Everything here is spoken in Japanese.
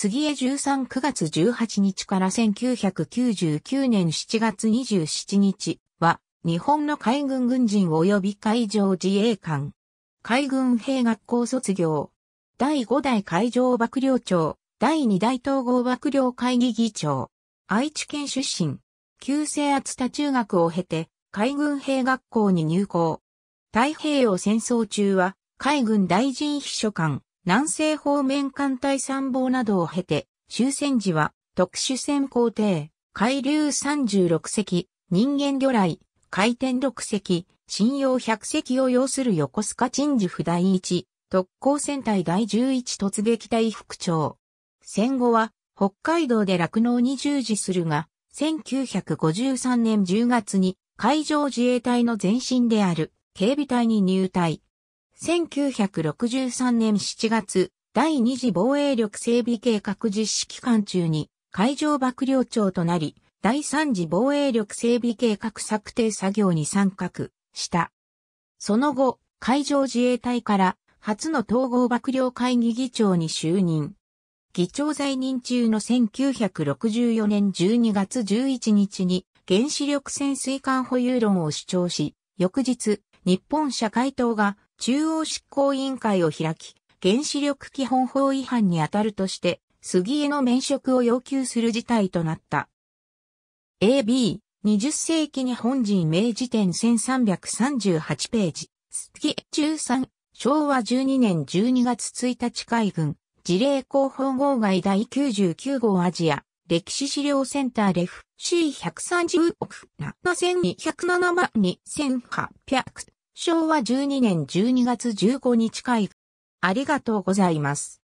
杉江13 9月18日から1999年7月27日は、日本の海軍軍人及び海上自衛官。海軍兵学校卒業。第5代海上幕僚長、第2代統合幕僚会議議長。愛知県出身。旧制圧田中学を経て、海軍兵学校に入校。太平洋戦争中は、海軍大臣秘書官、南西方面艦隊参謀などを経て、終戦時は特殊船皇帝、海流36隻、人間魚雷、回転6隻、信用100隻を要する横須賀鎮守府第1、特攻戦隊第11突撃隊副長。戦後は北海道で酪農に従事するが、1953年10月に海上自衛隊の前身である警備隊に入隊。1963年7月、第二次防衛力整備計画実施期間中に海上幕僚長となり、第三次防衛力整備計画策定作業に参画した。その後、海上自衛隊から初の統合幕僚会議議長に就任。議長在任中の1964年12月11日に原子力潜水艦保有論を主張し、翌日、日本社会党が中央執行委員会を開き、原子力基本法違反に当たるとして、杉江の免職を要求する事態となった。AB、20世紀日本人明治典1338ページ、杉江中三、昭和12年12月1日海軍、事例広報号外第99号アジア、歴史資料センターレフ C130 億7207万2800昭和12年12月15日会。ありがとうございます。